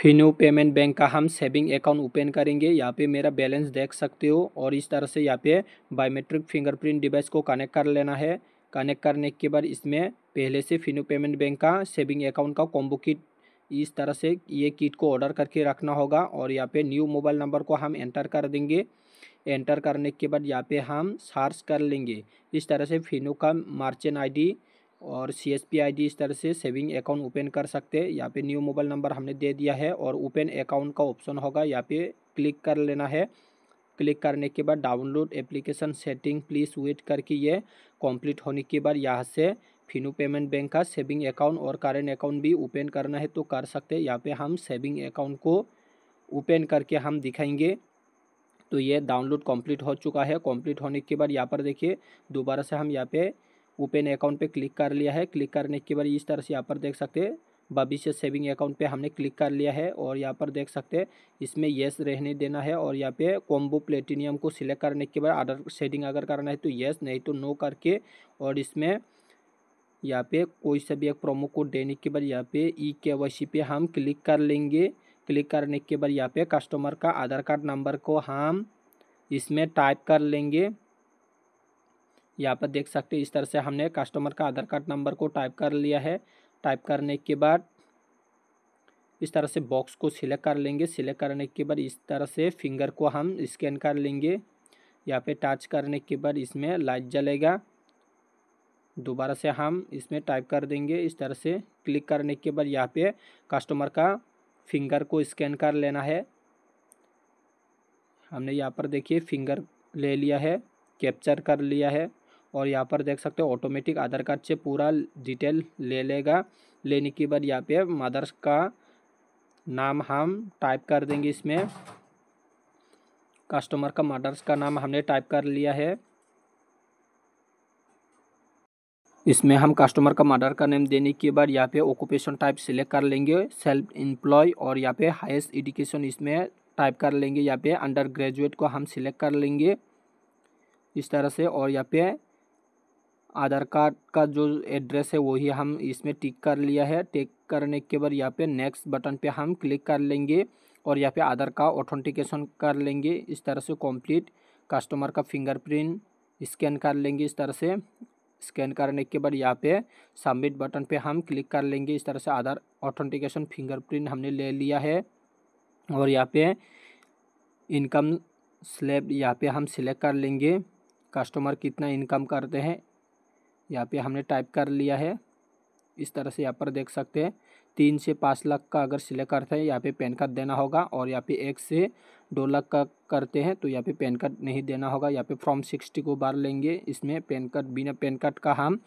Fino payment bank का हम saving account open करेंगे यहाँ पे मेरा बैलेंस देख सकते हो और इस तरह से यहाँ पे बायोमेट्रिक फिंगरप्रिंट डिवाइस को कनेक्ट कर लेना है कनेक्ट करने के बाद इसमें पहले से फिनो पेमेंट बैंक का सेविंग अकाउंट का कॉम्बो किट इस तरह से ये किट को ऑर्डर करके रखना होगा और यहाँ पे न्यू मोबाइल नंबर को हम एंटर कर देंगे एंटर करने के बाद यहाँ पे हम सर्च कर लेंगे इस तरह से फिनो का मार्चेंट आईडी और C S P I D इस तरह से सेविंग अकाउंट ओपन कर सकते हैं यहाँ पे न्यू मोबाइल नंबर हमने दे दिया है और ओपन अकाउंट का ऑप्शन होगा यहाँ पे क्लिक कर लेना है क्लिक करने के बाद download application setting please wait करके ये कंप्लीट होने के बाद यहाँ से फिनो पेमेंट बैंक का सेविंग अकाउंट और करेंट अकाउंट भी ओपन करना है तो कर सकते हैं यहाँ पर हम सेविंग अकाउंट को ओपन करके हम दिखाएंगे तो ये डाउनलोड कंप्लीट हो चुका है कंप्लीट होने के बाद यहाँ पर देखिए दोबारा से हम यहाँ पे ओपन अकाउंट पे क्लिक कर लिया है क्लिक करने के बाद इस तरह से यहाँ पर देख सकते हैं भविष्य सेविंग अकाउंट पे हमने क्लिक कर लिया है और यहाँ पर देख सकते हैं इसमें येस रहने देना है और यहाँ पे कॉम्बो प्लेटिनियम को सिलेक्ट करने के बाद आर्डर सेटिंग अगर करना है तो येस नहीं तो नो करके और इसमें यहाँ पे कोई सा भी एक प्रोमो कोड देने के बाद यहाँ पे ई के वाई सी पे हम क्लिक कर लेंगे क्लिक करने के बाद यहाँ पे कस्टमर का आधार कार्ड नंबर को हम इसमें टाइप कर लेंगे यहाँ पर देख सकते हैं इस तरह से हमने कस्टमर का आधार कार्ड नंबर को टाइप कर लिया है टाइप करने के बाद इस तरह से बॉक्स को सिलेक्ट कर लेंगे सिलेक्ट करने के बाद इस तरह से फिंगर को हम स्कैन कर लेंगे यहाँ पे टच करने के बाद इसमें लाइट जलेगा दोबारा से हम इसमें टाइप कर देंगे इस तरह से क्लिक करने के बाद यहाँ पे कस्टमर का फिंगर को स्कैन कर लेना है हमने यहाँ पर देखिए फिंगर ले लिया है कैप्चर कर लिया है और यहाँ पर देख सकते हो ऑटोमेटिक आधार कार्ड से पूरा डिटेल ले लेगा लेने के बाद यहाँ पे मदर्स का नाम हम टाइप कर देंगे इसमें कस्टमर का मदर्स का नाम हमने टाइप कर लिया है इसमें हम कस्टमर का मर्डर का नेम देने के बाद यहाँ पे ऑक्यूपेशन टाइप सिलेक्ट कर लेंगे सेल्फ एम्प्लॉय और यहाँ पे हाईएस्ट एजुकेशन इसमें टाइप कर लेंगे यहाँ पे अंडर ग्रेजुएट को हम सिलेक्ट कर लेंगे इस तरह से और यहाँ पे आधार कार्ड का जो एड्रेस है वही हम इसमें टिक कर लिया है टिक करने के बाद यहाँ पे नेक्स्ट बटन पे हम क्लिक कर लेंगे और यहाँ पे आधार का ऑथेंटिकेशन कर लेंगे इस तरह से कंप्लीट कस्टमर का फिंगरप्रिंट स्कैन कर लेंगे इस तरह से स्कैन करने के बाद यहाँ पे सबमिट बटन पे हम क्लिक कर लेंगे इस तरह से आधार ऑथेंटिकेशन फिंगरप्रिंट हमने ले लिया है और यहाँ पे इनकम स्लेब यहाँ पे हम सिलेक्ट कर लेंगे कस्टमर कितना इनकम करते हैं यहाँ पे हमने टाइप कर लिया है इस तरह से यहाँ पर देख सकते हैं तीन से पाँच लाख का अगर सिलेक्ट करते हैं यहाँ पे पैन कार्ड देना होगा और यहाँ पे एक से दो लाख का करते हैं तो यहाँ पे पैन कार्ड नहीं देना होगा यहाँ पे फॉर्म सिक्सटी को बार लेंगे इसमें पैन कार्ड बिना पैन कार्ड का हम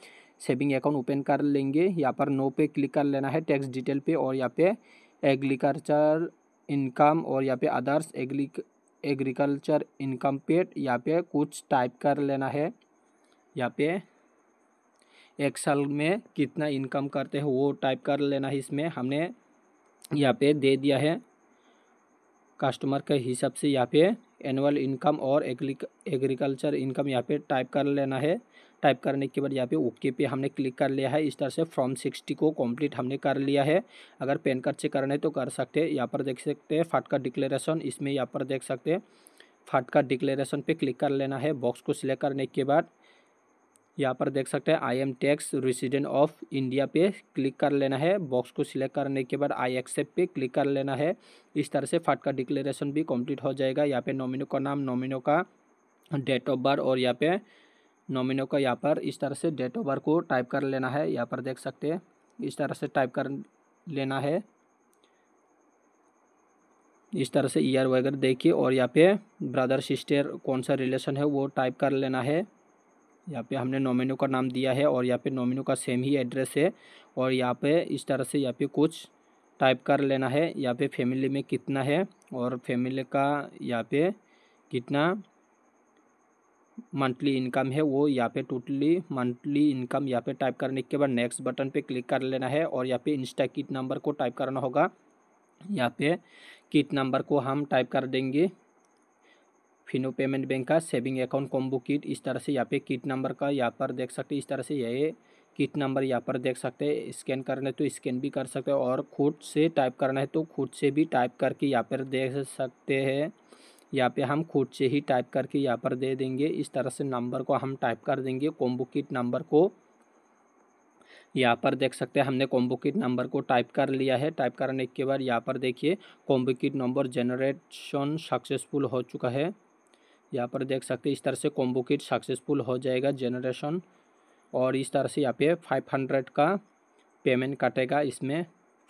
सेविंग अकाउंट ओपन कर लेंगे यहाँ पर नो पे क्लिक कर लेना है टैक्स डिटेल पे और यहाँ पे एग्रीकल्चर इनकम और यहाँ पे others agri agriculture income paid यहाँ पे कुछ टाइप कर लेना है यहाँ पे एक साल में कितना इनकम करते हैं वो टाइप कर लेना है इसमें हमने यहाँ पे दे दिया है कस्टमर के हिसाब से यहाँ पे एनुअल इनकम और एग्रीकल्चर इनकम यहाँ पे टाइप कर लेना है टाइप करने के बाद यहाँ पे ओके पे हमने क्लिक कर लिया है इस तरह से फॉर्म सिक्सटी को कंप्लीट हमने कर लिया है अगर पेन कार्ड से करना है तो कर सकते हैं यहाँ पर देख सकते हैं फाटका डिक्लेरेशन इसमें यहाँ पर देख सकते हैं फाटका डिक्लेरेशन पे क्लिक कर लेना है बॉक्स को सिलेक्ट करने के बाद यहाँ पर देख सकते हैं I am tax resident of India पे क्लिक कर लेना है बॉक्स को सिलेक्ट करने के बाद आई एक्सेप्ट पे क्लिक कर लेना है इस तरह से फाटका डिक्लेरेशन भी कंप्लीट हो जाएगा यहाँ पे नॉमिनो का नाम नॉमिनो का डेट ऑफ बर्थ और यहाँ पे नॉमिनो का यहाँ पर इस तरह से डेट ऑफ बर्थ को टाइप कर लेना है यहाँ पर देख सकते हैं इस तरह से टाइप कर लेना है इस तरह से ईयर वगैरह देखिए और यहाँ पे ब्रदर सिस्टर कौन सा रिलेशन है वो टाइप कर लेना है यहाँ पे हमने नोमिनो का नाम दिया है और यहाँ पे नोमिनो का सेम ही एड्रेस है और यहाँ पे इस तरह से यहाँ पे कुछ टाइप कर लेना है यहाँ पे फैमिली में कितना है और फैमिली का यहाँ पे कितना मंथली इनकम है वो यहाँ पे टोटली मंथली इनकम यहाँ पे टाइप करने के बाद नेक्स्ट बटन पे क्लिक कर लेना है और यहाँ पे इंस्टा किट नंबर को टाइप करना होगा यहाँ पे किट नंबर को हम टाइप कर देंगे फिनो पेमेंट बैंक का सेविंग अकाउंट कॉम्बो किट इस तरह से यहाँ पे किट नंबर का यहाँ पर देख सकते हैं इस तरह से ये किट नंबर यहाँ पर देख सकते हैं स्कैन करना है तो स्कैन भी कर सकते हैं और खुद से टाइप करना है तो खुद से भी टाइप करके यहाँ पर देख सकते हैं यहाँ पे हम खुद से ही टाइप करके यहाँ पर दे देंगे इस तरह से नंबर को हम टाइप कर देंगे कॉम्बो किट नंबर को यहाँ पर देख सकते हैं हमने कॉम्बो किट नंबर को टाइप कर लिया है टाइप करने के बाद यहाँ पर देखिए combo kit number generation successful हो चुका है यहाँ पर देख सकते हैं इस तरह से कॉम्बो किट सक्सेसफुल हो जाएगा जनरेशन और इस तरह से यहाँ पे 500 का पेमेंट काटेगा इसमें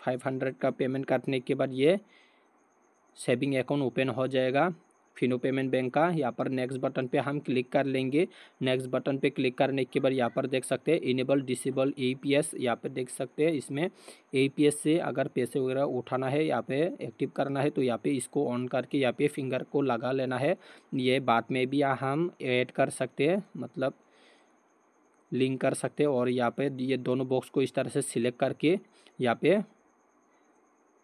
500 का पेमेंट काटने के बाद ये सेविंग अकाउंट ओपन हो जाएगा फिनो पेमेंट बैंक का यहाँ पर नेक्स्ट बटन पे हम क्लिक कर लेंगे नेक्स्ट बटन पे क्लिक करने के बाद यहाँ पर देख सकते हैं enable disable A P S यहाँ पर देख सकते हैं इसमें ए पी एस से अगर पैसे वगैरह उठाना है यहाँ पे एक्टिव करना है तो यहाँ पे इसको ऑन करके यहाँ पे फिंगर को लगा लेना है ये बाद में भी हम ऐड कर सकते हैं मतलब लिंक कर सकते हैं और यहाँ पे ये दोनों बॉक्स को इस तरह से सिलेक्ट करके यहाँ पे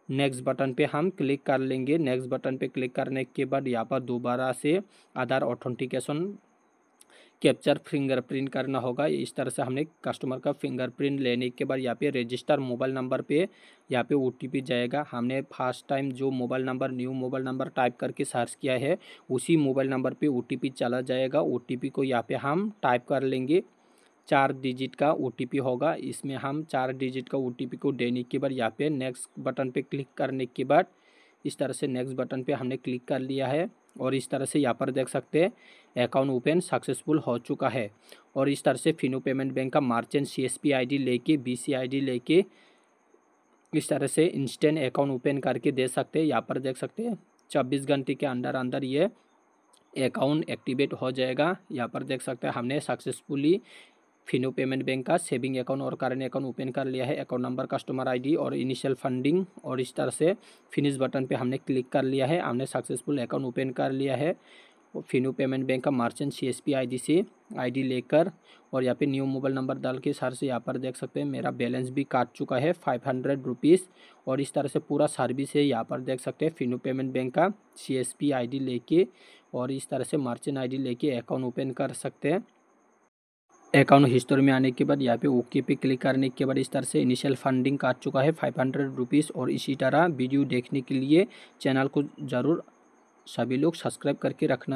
नेक्स्ट बटन पे हम क्लिक कर लेंगे नेक्स्ट बटन पे क्लिक करने के बाद यहाँ पर दोबारा से आधार ऑथेंटिकेशन कैप्चर फिंगरप्रिंट करना होगा इस तरह से हमने कस्टमर का फिंगरप्रिंट लेने के बाद यहाँ पे रजिस्टर मोबाइल नंबर पे यहाँ पे ओ जाएगा हमने फर्स्ट टाइम जो mobile number new mobile number type करके सर्च किया है उसी मोबाइल नंबर पे ओ चला जाएगा ओ को यहाँ पे हम टाइप कर लेंगे चार डिजिट का ओ होगा इसमें हम चार डिजिट का ओ को देने के बाद यहाँ पे नेक्स्ट बटन पे क्लिक करने के बाद इस तरह से नेक्स्ट बटन पे हमने क्लिक कर लिया है और इस तरह से यहाँ पर देख सकते हैं अकाउंट ओपन सक्सेसफुल हो चुका है और इस तरह से फिनो पेमेंट बैंक का merchant C S P I D लेके बी सी आई डी लेके इस तरह से इंस्टेंट अकाउंट ओपन करके दे सकते हैं यहाँ पर देख सकते हैं चौबीस घंटे के अंदर अंदर ये अकाउंट एक्टिवेट हो जाएगा यहाँ पर देख सकते हैं हमने सक्सेसफुली फिनो पेमेंट बैंक का सेविंग अकाउंट और करेंट अकाउंट ओपन कर लिया है अकाउंट नंबर कस्टमर आईडी और इनिशियल फंडिंग और इस तरह से फिनिश बटन पे हमने क्लिक कर लिया है हमने सक्सेसफुल अकाउंट ओपन कर लिया है फिनो पेमेंट बैंक का merchant C S P I D से आई डी लेकर और यहाँ पे न्यू मोबाइल नंबर डाल के सर से यहाँ पर देख सकते हैं मेरा बैलेंस भी काट चुका है फाइव हंड्रेड रुपीज़ और इस तरह से पूरा सर्विस है यहाँ पर देख सकते हैं फिनो पेमेंट बैंक का C S P I D लेके और इस तरह से मार्चेंट आई डी लेके अकाउंट ओपन कर सकते हैं अकाउंट हिस्टोरी में आने के बाद यहाँ पे ओके पे क्लिक करने के बाद इस तरह से इनिशियल फंडिंग काट चुका है फाइव हंड्रेड रुपीज़ और इसी तरह वीडियो देखने के लिए चैनल को ज़रूर सभी लोग सब्सक्राइब करके रखना है